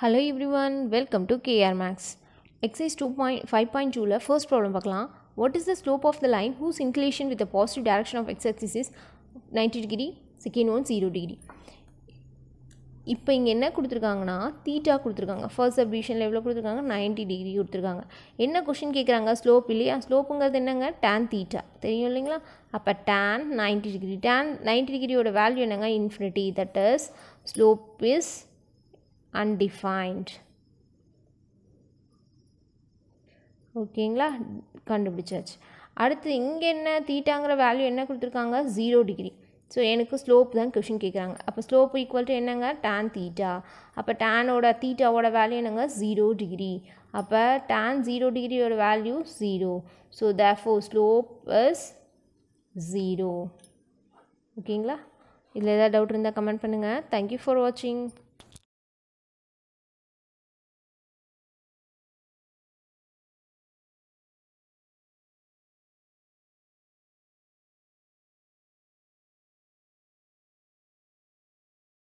hello every one welcome to KR maths exercise two point five point டூவில் first problem பார்க்கலாம் what is the slope of the line whose inclination with positive direction of x axis is ninety degree second one zero degree இப்போ இங்கே என்ன கொடுத்துருக்காங்கன்னா theta கொடுத்துருக்காங்க first சப்டிவிஷனில் எவ்வளோ கொடுத்துருக்காங்க ninety degree கொடுத்துருக்காங்க என்ன கொஷின் கேட்குறாங்க ஸ்லோப் இல்லையா ஸ்லோப்புங்கிறது என்னங்க டேன் தீட்டா தெரியும் இல்லைங்களா அப்போ tan ninety degree tan ninety டிகிரியோட வேல்யூ என்னங்க infinity that is slope is undefined ஓகேங்களா கண்டுபிடிச்சாச்சு அடுத்து இங்கே என்ன தீட்டாங்கிற வேல்யூ என்ன கொடுத்துருக்காங்க ஜீரோ டிகிரி ஸோ எனக்கு ஸ்லோப் தான் கொஷின் கேட்குறாங்க அப்போ ஸ்லோப் ஈக்குவல் டு என்னங்க டேன் தீட்டா அப்போ டேனோட தீட்டாவோட வேல்யூ என்னங்க ஜீரோ டிகிரி அப்போ டேன் ஜீரோ டிகிரியோட value zero so therefore slope is zero ஓகேங்களா இதில் ஏதாவது டவுட் இருந்தால் கமெண்ட் பண்ணுங்கள் தேங்க்யூ ஃபார் வாட்சிங்